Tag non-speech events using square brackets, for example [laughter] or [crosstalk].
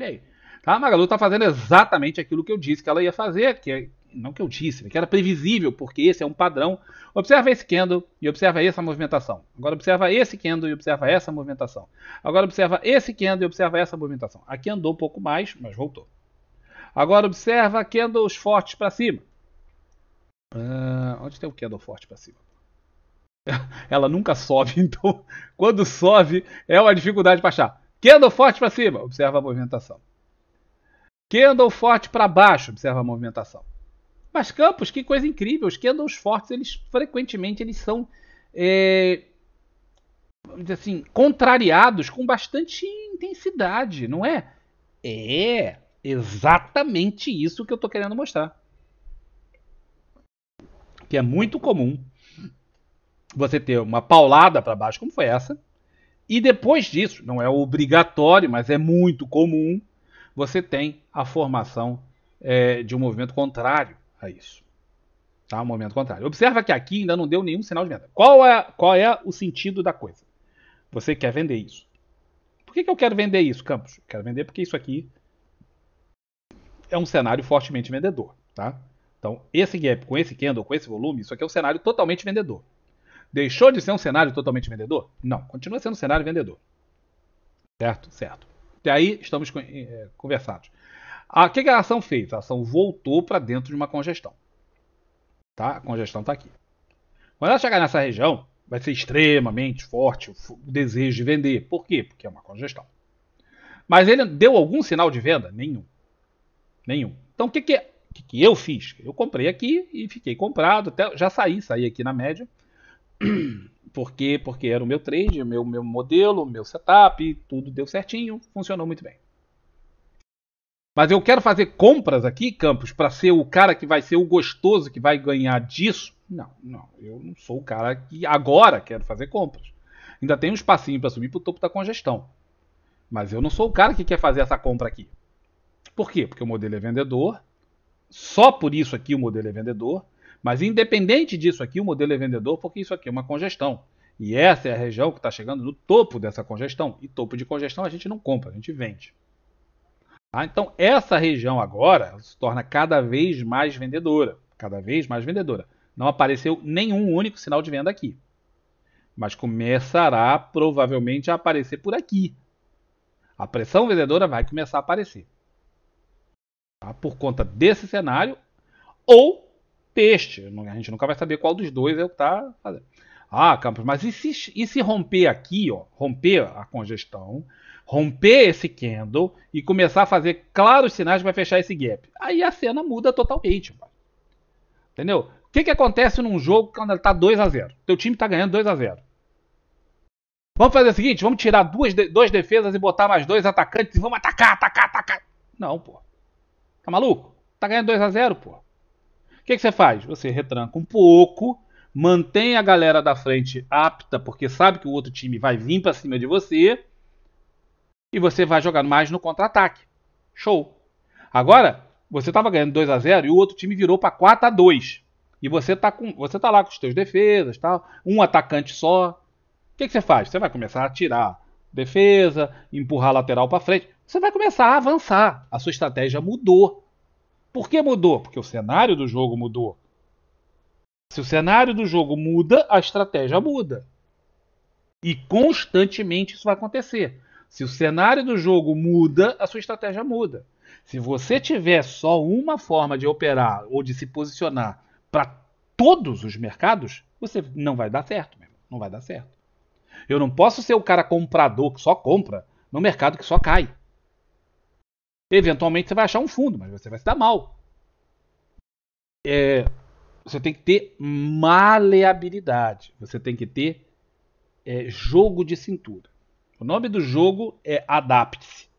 aí, Tá? A Magalu está fazendo exatamente aquilo que eu disse que ela ia fazer, que é, não que eu disse, né, que era previsível, porque esse é um padrão. Observa esse candle e observa essa movimentação. Agora observa esse candle e observa essa movimentação. Agora observa esse candle e observa essa movimentação. Aqui andou um pouco mais, mas voltou. Agora observa candles fortes para cima. Uh, onde tem o candle forte para cima? [laughs] Ela nunca sobe, [laughs] então quando sobe é uma dificuldade para achar. Candle forte para cima, observa a movimentação. Candle forte para baixo, observa a movimentação. Mas Campos, que coisa incrível, os candles fortes, eles frequentemente eles são é, assim, contrariados com bastante intensidade, não é? É exatamente isso que eu estou querendo mostrar. Que é muito comum você ter uma paulada para baixo, como foi essa, e depois disso, não é obrigatório, mas é muito comum, você tem a formação é, de um movimento contrário a isso. Tá? Um movimento contrário. Observa que aqui ainda não deu nenhum sinal de venda. Qual é, qual é o sentido da coisa? Você quer vender isso. Por que, que eu quero vender isso, Campos? quero vender porque isso aqui é um cenário fortemente vendedor. Tá? Então, esse gap com esse candle, com esse volume, isso aqui é um cenário totalmente vendedor. Deixou de ser um cenário totalmente vendedor? Não, continua sendo um cenário vendedor. Certo? Certo. Até aí estamos eh, conversados. Ah, o que a ação fez? A ação voltou para dentro de uma congestão. Tá? A congestão está aqui. Quando ela chegar nessa região, vai ser extremamente forte o desejo de vender. Por quê? Porque é uma congestão. Mas ele deu algum sinal de venda? Nenhum. Nenhum. Então o que, que, é? que, que eu fiz? Eu comprei aqui e fiquei comprado, até já saí, saí aqui na média. [clears throat] porque porque era o meu trade, o meu meu modelo, o meu setup, tudo deu certinho, funcionou muito bem. Mas eu quero fazer compras aqui, Campos, para ser o cara que vai ser o gostoso que vai ganhar disso? Não, não, eu não sou o cara que agora quero fazer compras. Ainda tem um espacinho para subir para o topo da congestão. Mas eu não sou o cara que quer fazer essa compra aqui. Por quê? Porque o modelo é vendedor. Só por isso aqui o modelo é vendedor. Mas independente disso aqui, o modelo é vendedor porque isso aqui é uma congestão. E essa é a região que está chegando no topo dessa congestão. E topo de congestão a gente não compra, a gente vende. Tá? então, essa região agora se torna cada vez mais vendedora. Cada vez mais vendedora. Não apareceu nenhum único sinal de venda aqui. Mas começará provavelmente a aparecer por aqui. A pressão vendedora vai começar a aparecer. Tá? Por conta desse cenário, ou peixe. A gente nunca vai saber qual dos dois é o que está fazendo. Ah, Campos, mas e se, e se romper aqui, ó, romper a congestão, romper esse candle e começar a fazer claros sinais para fechar esse gap? Aí a cena muda totalmente. Mano. Entendeu? O que, que acontece num jogo quando ele tá 2 a 0 Teu time está ganhando 2 a 0 Vamos fazer o seguinte, vamos tirar duas, duas defesas e botar mais dois atacantes e vamos atacar, atacar, atacar. Não, pô. Tá maluco? Tá ganhando 2 a 0 pô. O que, que você faz? Você retranca um pouco, mantém a galera da frente apta, porque sabe que o outro time vai vir para cima de você, e você vai jogar mais no contra-ataque. Show! Agora, você estava ganhando 2 a 0 e o outro time virou para 4 a 2 E você tá, com, você tá lá com os seus defesas, tal, um atacante só. O que, que você faz? Você vai começar a tirar defesa, empurrar lateral para frente. Você vai começar a avançar. A sua estratégia mudou. Por que mudou? Porque o cenário do jogo mudou. Se o cenário do jogo muda, a estratégia muda. E constantemente isso vai acontecer. Se o cenário do jogo muda, a sua estratégia muda. Se você tiver só uma forma de operar ou de se posicionar para todos os mercados, você não vai dar certo, mesmo. não vai dar certo. Eu não posso ser o cara comprador que só compra no mercado que só cai. Eventualmente você vai achar um fundo, mas você vai se dar mal. É, você tem que ter maleabilidade. Você tem que ter é, jogo de cintura. O nome do jogo é Adapte-se.